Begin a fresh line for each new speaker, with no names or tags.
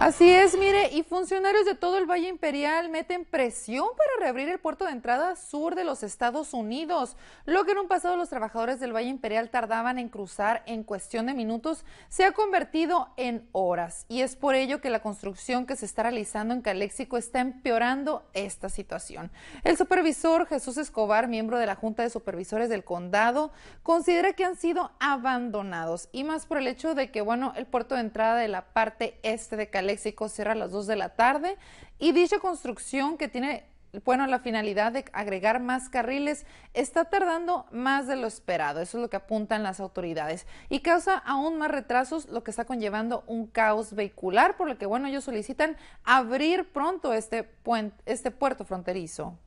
Así es, mire, y funcionarios de todo el Valle Imperial meten presión para reabrir el puerto de entrada sur de los Estados Unidos. Lo que en un pasado los trabajadores del Valle Imperial tardaban en cruzar en cuestión de minutos se ha convertido en horas. Y es por ello que la construcción que se está realizando en Caléxico está empeorando esta situación. El supervisor Jesús Escobar, miembro de la Junta de Supervisores del Condado, considera que han sido abandonados y más por el hecho de que, bueno, el puerto de entrada de la parte este de Caléxico México cierra a las 2 de la tarde y dicha construcción que tiene, bueno, la finalidad de agregar más carriles está tardando más de lo esperado, eso es lo que apuntan las autoridades y causa aún más retrasos, lo que está conllevando un caos vehicular, por lo que, bueno, ellos solicitan abrir pronto este, puente, este puerto fronterizo.